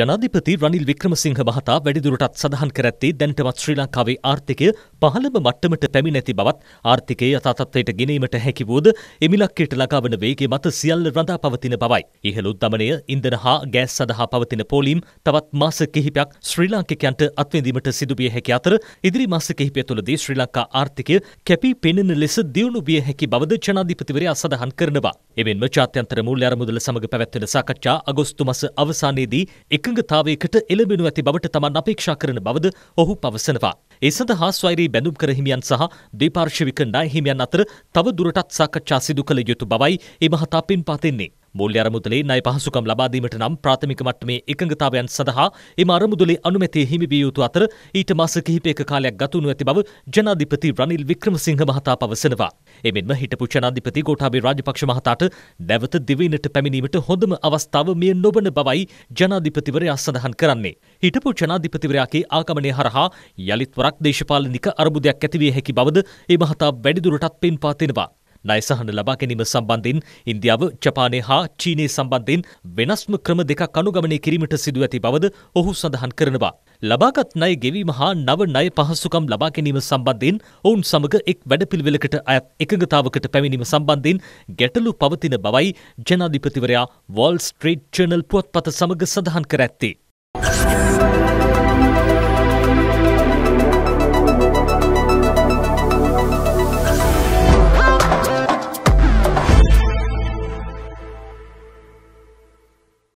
ජනාධිපති රනිල් වික්‍රමසිංහ මහතා වැඩිදුරටත් සඳහන් කරත්තේ දැන්ටමත් ශ්‍රී ලංකාවේ ආර්ථිකය පහළම මට්ටමට පැමිණැති බවත් ආර්ථිකය යථාතත්වයට ගෙනීමට හැකිවූද එමිලක්කයට ලඟාවන වේගේ මත සියල්ල රඳා පවතින බවයි. ඉහළ උද්දමනය ඉන්දන හා ගෑස් සඳහා පවතින පෝලීම් තවත් මාස කිහිපයක් ශ්‍රී ලාංකිකයන්ට අත්විඳීමට සිදුවිය හැකි අතර ඉදිරි මාස කිහිපය තුළදී ශ්‍රී ලංකා ආර්ථිකය කැපී පෙනෙන ලෙස දියුණු විය හැකි බවද ජනාධිපතිවරයා සඳහන් කරනවා. එමෙන්ම ජාත්‍යන්තර මූල්‍ය අරමුදල සමග පැවැත්වෙන සාකච්ඡා අගෝස්තු මස අවසානයේදී එක එකඟතාවයකට එළඹෙනු ඇති බවට තමන් අපේක්ෂා කරන බවද ඔහු පවසනවා. ඒ සඳහා ස්වෛරී බැඳුම් කර හිමියන් සහ දෙපාර්ශවික ණය හිමියන් අතර තව දුරටත් සාකච්ඡා සිදු කළ යුතු බවයි ඒ මහතා පින්පා දෙන්නේ. මුල්්‍ය අරමුදලේ නය පහසුකම් ලබාදීමට නම් ප්‍රාථමික මට්ටමේ එකඟතාවයන් සඳහා එම අරමුදලේ අනුමැතිය හිමිවිය යුතු අතර ඊට මාස කිහිපයක කාලයක් ගතවනු ඇති බව ජනාධිපති රනිල් වික්‍රමසිංහ මහතා පවසනවා. එමෙන්ම හිටපු ජනාධිපති ගෝඨාභය රාජපක්ෂ මහතාට නැවත දිවයිනට පැමිණීමට හොඳම අවස්ථාව මෙය නොවන බවයි ජනාධිපතිවරයා සඳහන් කරන්නේ. හිටපු ජනාධිපතිවරයාගේ ආගමනය හරහා යළිත්වරක් දේශපාලනික අරමුදයක් ඇතිවිය හැකි බවද ඒ මහතා වැඩිදුරටත් පෙන්පා තිනවා. ණය සහන ලබා ගැනීම සම්බන්ධයෙන් ඉන්දියාව ජපානය හා චීනය සම්බන්ධයෙන් වෙනස්ම ක්‍රම දෙකක් අනුගමනය කිරීමට සිදු ඇති බවද ඔහු සඳහන් කරනවා. ලබාගත් ණය ගෙවීම හා නව ණය පහසුකම් ලබා ගැනීම සම්බන්ධයෙන් ඔවුන් සමග එක් වැඩපිළිවෙලකට අයත් එකඟතාවකට පැමිණීම සම්බන්ධයෙන් ගැටලු පවතින බවයි ජනාධිපතිවරයා වෝල් ස්ට්‍රීට් ජර්නල් පුවත්පත සමග සඳහන් කර ඇත්තේ.